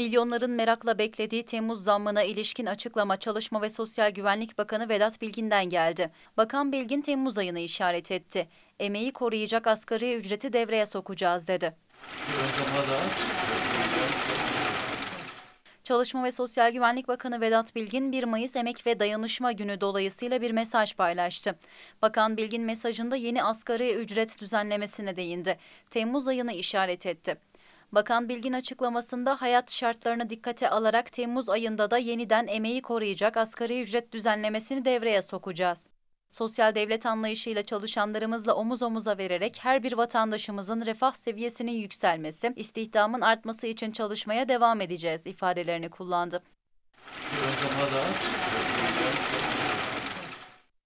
Milyonların merakla beklediği Temmuz zammına ilişkin açıklama Çalışma ve Sosyal Güvenlik Bakanı Vedat Bilgin'den geldi. Bakan Bilgin Temmuz ayını işaret etti. Emeği koruyacak asgari ücreti devreye sokacağız dedi. Çalışma ve Sosyal Güvenlik Bakanı Vedat Bilgin 1 Mayıs Emek ve Dayanışma Günü dolayısıyla bir mesaj paylaştı. Bakan Bilgin mesajında yeni asgari ücret düzenlemesine değindi. Temmuz ayını işaret etti. Bakan Bilgin açıklamasında hayat şartlarını dikkate alarak Temmuz ayında da yeniden emeği koruyacak asgari ücret düzenlemesini devreye sokacağız. Sosyal devlet anlayışıyla çalışanlarımızla omuz omuza vererek her bir vatandaşımızın refah seviyesinin yükselmesi, istihdamın artması için çalışmaya devam edeceğiz ifadelerini kullandı.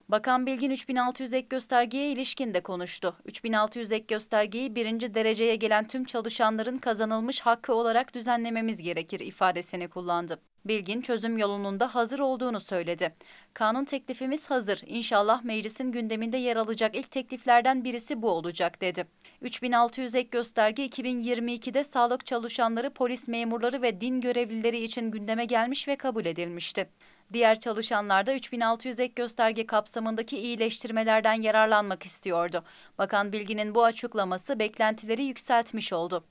Bakan Bilgin 3600 ek göstergeye ilişkin de konuştu. 3600 ek göstergeyi birinci dereceye gelen tüm çalışanların kazanılmış hakkı olarak düzenlememiz gerekir ifadesini kullandı. Bilgin çözüm yolunun da hazır olduğunu söyledi. Kanun teklifimiz hazır. İnşallah meclisin gündeminde yer alacak ilk tekliflerden birisi bu olacak dedi. 3600 ek gösterge 2022'de sağlık çalışanları, polis memurları ve din görevlileri için gündeme gelmiş ve kabul edilmişti. Diğer çalışanlar da 3600 ek gösterge kapsamındaki iyileştirmelerden yararlanmak istiyordu. Bakan Bilgin'in bu açıklaması beklentileri yükseltmiş oldu.